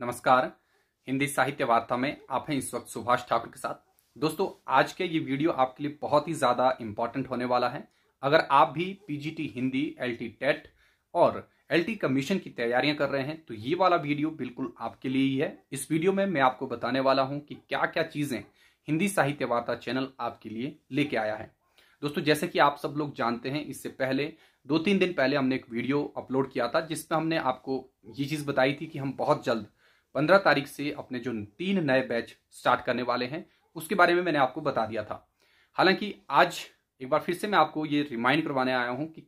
नमस्कार हिंदी साहित्य वार्ता में आप हैं इस वक्त सुभाष ठाकुर के साथ दोस्तों आज के ये वीडियो आपके लिए बहुत ही ज़्यादा इंपॉर्टेंट होने वाला है अगर आप भी PGT Hindi LT TET e और एलटी कमीशन की तैयारियां कर रहे हैं तो ये वाला वीडियो बिल्कुल आपके लिए ही है इस वीडियो में मैं आपको बताने वाला हूं कि क्या क्या चीज़ें हिंदी साहित्य वार्ता चैनल आपके लिए लेके आया है दोस्तों जैसे कि आप सब लोग जानते हैं इससे पहले दो तीन दिन पहले हमने एक वीडियो अपलोड किया था जिसमें हमने आपको ये चीज़ बताई थी कि हम बहुत जल्द पंद्रह तारीख से अपने जो तीन नए बैच स्टार्ट करने वाले हैं उसके बारे में मैंने आपको बता दिया था हालांकि आज एक बार फिर से मैं आपको ये रिमाइंड करवाने आया हूँ कि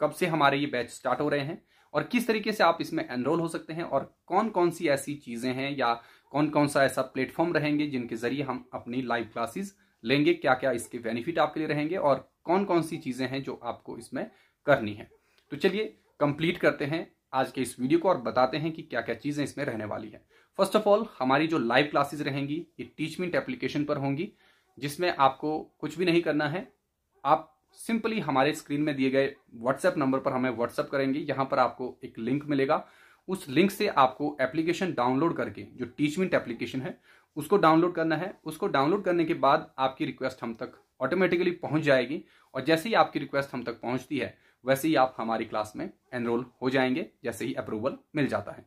कब से हमारे ये बैच स्टार्ट हो रहे हैं और किस तरीके से आप इसमें एनरोल हो सकते हैं और कौन कौन सी ऐसी चीज़ें हैं या कौन कौन सा ऐसा प्लेटफॉर्म रहेंगे जिनके ज़रिए हम अपनी लाइव क्लासेस लेंगे क्या क्या इसके बेनिफिट आपके लिए रहेंगे और कौन कौन सी चीज़ें हैं जो आपको इसमें करनी है तो चलिए कंप्लीट करते हैं आज के इस वीडियो को और बताते हैं कि क्या क्या चीज़ें इसमें रहने वाली है फर्स्ट ऑफ ऑल हमारी जो लाइव क्लासेज रहेंगी ये टीचमेंट एप्लीकेशन पर होंगी जिसमें आपको कुछ भी नहीं करना है आप सिंपली हमारे स्क्रीन में दिए गए व्हाट्सएप नंबर पर हमें व्हाट्सएप करेंगे यहां पर आपको एक लिंक मिलेगा उस लिंक से आपको एप्लीकेशन डाउनलोड करके जो टीचमेंट एप्लीकेशन है उसको डाउनलोड करना है उसको डाउनलोड करने के बाद आपकी रिक्वेस्ट हम तक ऑटोमेटिकली पहुंच जाएगी और जैसे ही आपकी रिक्वेस्ट हम तक पहुंचती है वैसे ही आप हमारी क्लास में एनरोल हो जाएंगे जैसे ही अप्रूवल मिल जाता है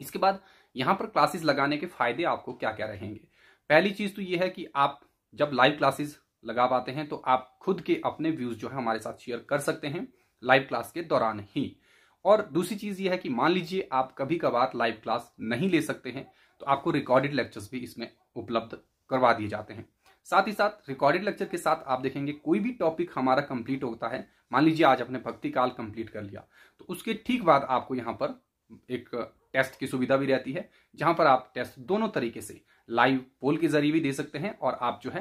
इसके बाद यहाँ पर क्लासेस लगाने के फायदे आपको क्या क्या रहेंगे पहली चीज़ तो ये है कि आप जब लाइव क्लासेस लगा पाते हैं तो आप खुद के अपने व्यूज़ जो है हमारे साथ शेयर कर सकते हैं लाइव क्लास के दौरान ही और दूसरी चीज़ ये है कि मान लीजिए आप कभी कभार लाइव क्लास नहीं ले सकते हैं तो आपको रिकॉर्डेड लेक्चर्स भी इसमें उपलब्ध करवा दिए जाते हैं साथ ही साथ रिकॉर्डेड लेक्चर के साथ आप देखेंगे कोई भी टॉपिक हमारा कंप्लीट होता है मान लीजिए आज आपने भक्ति काल कंप्लीट कर लिया तो उसके ठीक बाद आपको यहाँ पर एक टेस्ट की सुविधा भी रहती है जहां पर आप टेस्ट दोनों तरीके से लाइव पोल के जरिए भी दे सकते हैं और आप जो है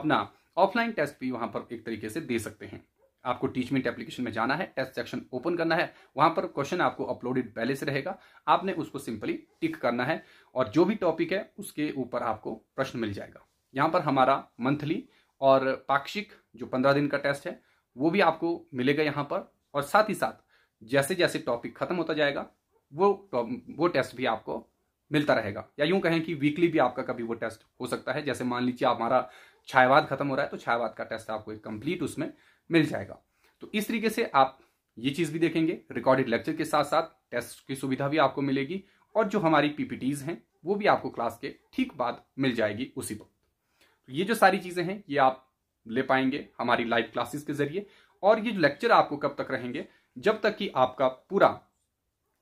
अपना ऑफलाइन टेस्ट भी वहां पर एक तरीके से दे सकते हैं आपको टीचमेंट एप्लीकेशन में जाना है टेस्ट सेक्शन ओपन करना है वहां पर क्वेश्चन आपको अपलोडेड पहले से रहेगा आपने उसको सिंपली टिक करना है और जो भी टॉपिक है उसके ऊपर आपको प्रश्न मिल जाएगा यहाँ पर हमारा मंथली और पाक्षिक जो पंद्रह दिन का टेस्ट है वो भी आपको मिलेगा यहाँ पर और साथ ही साथ जैसे जैसे टॉपिक खत्म होता जाएगा वो वो टेस्ट भी आपको मिलता रहेगा या यूं कहें कि वीकली भी आपका कभी वो टेस्ट हो सकता है जैसे मान लीजिए हमारा छायावाद खत्म हो रहा है तो छायावाद का टेस्ट आपको एक कंप्लीट उसमें मिल जाएगा तो इस तरीके से आप ये चीज़ भी देखेंगे रिकॉर्डेड लेक्चर के साथ साथ टेस्ट की सुविधा भी आपको मिलेगी और जो हमारी पीपीटीज हैं वो भी आपको क्लास के ठीक बाद मिल जाएगी उसी वक्त तो ये जो सारी चीजें हैं ये आप ले पाएंगे हमारी लाइव क्लासेस के जरिए और ये जो लेक्चर आपको कब तक रहेंगे जब तक कि आपका पूरा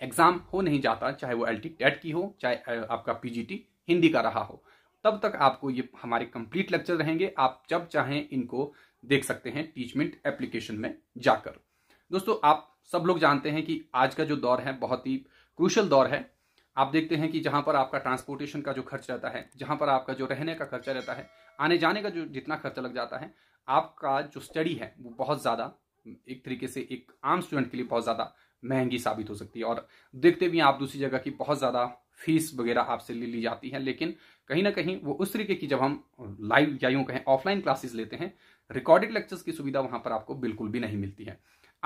एग्जाम हो नहीं जाता चाहे वो एल टी टेट की हो चाहे आपका पीजीटी हिंदी का रहा हो तब तक आपको ये हमारे कंप्लीट लेक्चर रहेंगे आप जब चाहें इनको देख सकते हैं टीचमेंट एप्लीकेशन में जाकर दोस्तों आप सब लोग जानते हैं कि आज का जो दौर है बहुत ही क्रूशल दौर है आप देखते हैं कि जहां पर आपका ट्रांसपोर्टेशन का जो खर्च रहता है जहां पर आपका जो रहने का खर्चा रहता है आने जाने का जो जितना खर्चा लग जाता है आपका जो स्टडी है वो बहुत ज़्यादा एक तरीके से एक आम स्टूडेंट के लिए बहुत ज़्यादा महंगी साबित हो सकती है और देखते भी हैं आप दूसरी जगह की बहुत ज़्यादा फीस वगैरह आपसे ले ली जाती है लेकिन कहीं ना कहीं वो उस तरीके की जब हम लाइव या यूँ कहें ऑफलाइन क्लासेस लेते हैं रिकॉर्डेड लेक्चर्स की सुविधा वहाँ पर आपको बिल्कुल भी नहीं मिलती है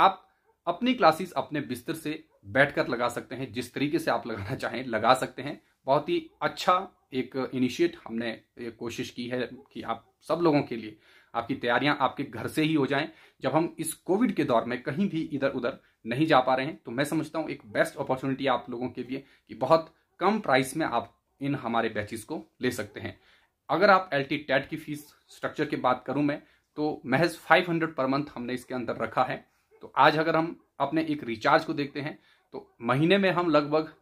आप अपनी क्लासेस अपने बिस्तर से बैठकर लगा सकते हैं जिस तरीके से आप लगाना चाहें लगा सकते हैं बहुत ही अच्छा एक इनिशिएट हमने कोशिश की है कि आप सब लोगों के लिए आपकी तैयारियां आपके घर से ही हो जाएं जब हम इस कोविड के दौर में कहीं भी इधर उधर नहीं जा पा रहे हैं तो मैं समझता हूं एक बेस्ट अपॉर्चुनिटी आप लोगों के लिए कि बहुत कम प्राइस में आप इन हमारे बैचेस को ले सकते हैं अगर आप एल टी टैट की फीस स्ट्रक्चर की बात करूं मैं तो महज 500 पर मंथ हमने इसके अंदर रखा है तो आज अगर हम अपने एक रिचार्ज को देखते हैं तो महीने में हम लगभग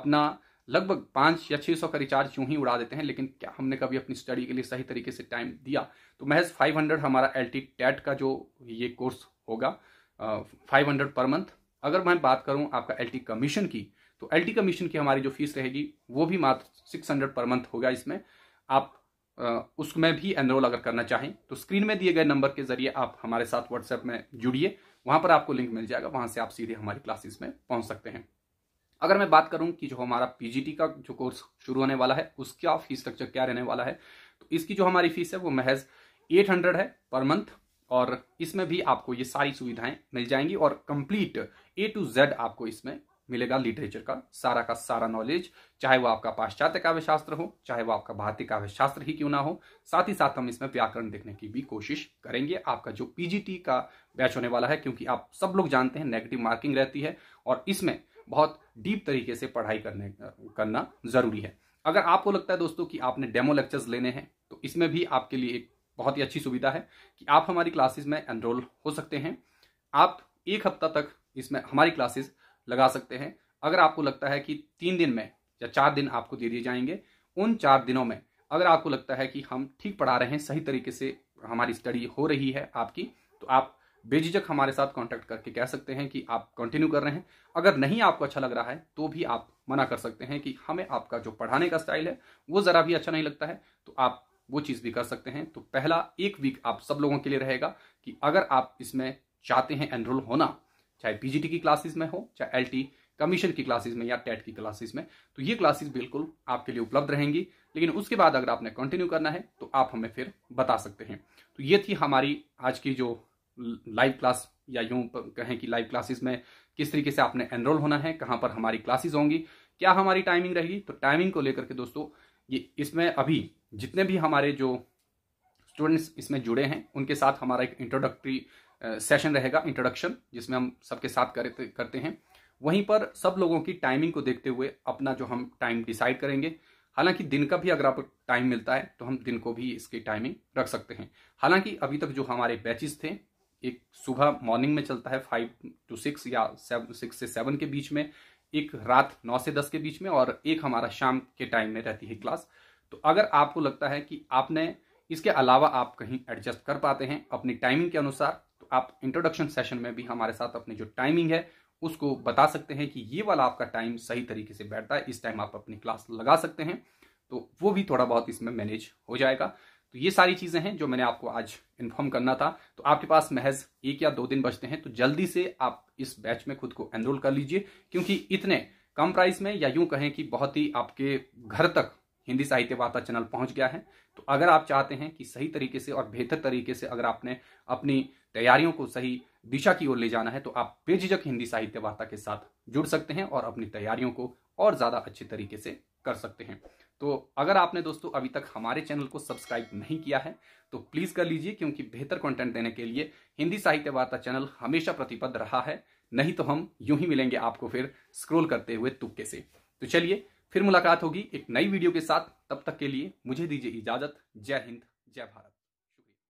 अपना लगभग पांच या छह सौ का रिचार्ज यूं ही उड़ा देते हैं लेकिन क्या हमने कभी अपनी स्टडी के लिए सही तरीके से टाइम दिया तो महज फाइव हंड्रेड हमारा एल टी टैट का जो ये कोर्स होगा फाइव हंड्रेड पर मंथ अगर मैं बात करूं आपका एल टी कमीशन की तो एल टी कमीशन की हमारी जो फीस रहेगी वो भी मात्र सिक्स हंड्रेड पर मंथ होगा इसमें आप उसमें भी एनरोल अगर करना चाहें तो स्क्रीन में दिए गए नंबर के जरिए आप हमारे साथ व्हाट्सएप में जुड़िए वहां पर आपको लिंक मिल जाएगा वहां से आप सीधे हमारी क्लासेस में पहुंच सकते हैं अगर मैं बात करूं कि जो हमारा पीजीटी का जो कोर्स शुरू होने वाला है उसका फीस स्ट्रक्चर क्या रहने वाला है तो इसकी जो हमारी फीस है वो महज 800 है पर मंथ और इसमें भी आपको ये सारी सुविधाएं मिल जाएंगी और कंप्लीट ए टू जेड आपको इसमें मिलेगा लिटरेचर का सारा का सारा नॉलेज चाहे वो आपका पाश्चात्य काव्य शास्त्र हो चाहे वो आपका भारतीय काव्य शास्त्र ही क्यों ना हो साथ ही साथ हम इसमें व्याकरण देखने की भी कोशिश करेंगे आपका जो पीजीटी का बैच होने वाला है क्योंकि आप सब लोग जानते हैं नेगेटिव मार्किंग रहती है और इसमें बहुत डीप तरीके से पढ़ाई करने करना ज़रूरी है अगर आपको लगता है दोस्तों कि आपने डेमो लेक्चर्स लेने हैं तो इसमें भी आपके लिए एक बहुत ही अच्छी सुविधा है कि आप हमारी क्लासेस में एनरोल हो सकते हैं आप एक हफ्ता तक इसमें हमारी क्लासेस लगा सकते हैं अगर आपको लगता है कि तीन दिन में या चार दिन आपको दे दिए जाएंगे उन चार दिनों में अगर आपको लगता है कि हम ठीक पढ़ा रहे हैं सही तरीके से हमारी स्टडी हो रही है आपकी तो आप बेझिझक हमारे साथ कांटेक्ट करके कह सकते हैं कि आप कंटिन्यू कर रहे हैं अगर नहीं आपको अच्छा लग रहा है तो भी आप मना कर सकते हैं कि हमें आपका जो पढ़ाने का स्टाइल है वो ज़रा भी अच्छा नहीं लगता है तो आप वो चीज़ भी कर सकते हैं तो पहला एक वीक आप सब लोगों के लिए रहेगा कि अगर आप इसमें चाहते हैं एनरोल होना चाहे पीजीटी की क्लासेस में हो चाहे एल कमीशन की क्लासेस में या टेट e की क्लासेस में तो ये क्लासेस बिल्कुल आपके लिए उपलब्ध रहेंगी लेकिन उसके बाद अगर आपने कंटिन्यू करना है तो आप हमें फिर बता सकते हैं तो ये थी हमारी आज की जो लाइव क्लास या यूं कहें कि लाइव क्लासेस में किस तरीके से आपने एनरोल होना है कहाँ पर हमारी क्लासेस होंगी क्या हमारी टाइमिंग रहेगी तो टाइमिंग को लेकर के दोस्तों ये इसमें अभी जितने भी हमारे जो स्टूडेंट्स इसमें जुड़े हैं उनके साथ हमारा एक इंट्रोडक्टरी सेशन रहेगा इंट्रोडक्शन जिसमें हम सबके साथ करते करते हैं वहीं पर सब लोगों की टाइमिंग को देखते हुए अपना जो हम टाइम डिसाइड करेंगे हालांकि दिन का भी अगर आपको टाइम मिलता है तो हम दिन को भी इसकी टाइमिंग रख सकते हैं हालांकि अभी तक जो हमारे बैचेस थे एक सुबह मॉर्निंग में चलता है फाइव टू सिक्स या सिक्स से सेवन के बीच में एक रात नौ से दस के बीच में और एक हमारा शाम के टाइम में रहती है क्लास तो अगर आपको लगता है कि आपने इसके अलावा आप कहीं एडजस्ट कर पाते हैं अपनी टाइमिंग के अनुसार तो आप इंट्रोडक्शन सेशन में भी हमारे साथ अपनी जो टाइमिंग है उसको बता सकते हैं कि ये वाला आपका टाइम सही तरीके से बैठता है इस टाइम आप अपनी क्लास लगा सकते हैं तो वो भी थोड़ा बहुत इसमें मैनेज हो जाएगा तो ये सारी चीज़ें हैं जो मैंने आपको आज इन्फॉर्म करना था तो आपके पास महज एक या दो दिन बचते हैं तो जल्दी से आप इस बैच में खुद को एनरोल कर लीजिए क्योंकि इतने कम प्राइस में या यूं कहें कि बहुत ही आपके घर तक हिंदी साहित्य वार्ता चैनल पहुंच गया है तो अगर आप चाहते हैं कि सही तरीके से और बेहतर तरीके से अगर आपने अपनी तैयारियों को सही दिशा की ओर ले जाना है तो आप बेझिझक हिंदी साहित्य वार्ता के साथ जुड़ सकते हैं और अपनी तैयारियों को और ज़्यादा अच्छे तरीके से कर सकते हैं तो अगर आपने दोस्तों अभी तक हमारे चैनल को सब्सक्राइब नहीं किया है तो प्लीज़ कर लीजिए क्योंकि बेहतर कंटेंट देने के लिए हिंदी साहित्य वार्ता चैनल हमेशा प्रतिबद्ध रहा है नहीं तो हम यूं ही मिलेंगे आपको फिर स्क्रोल करते हुए तुक्के से तो चलिए फिर मुलाकात होगी एक नई वीडियो के साथ तब तक के लिए मुझे दीजिए इजाज़त जय हिंद जय भारत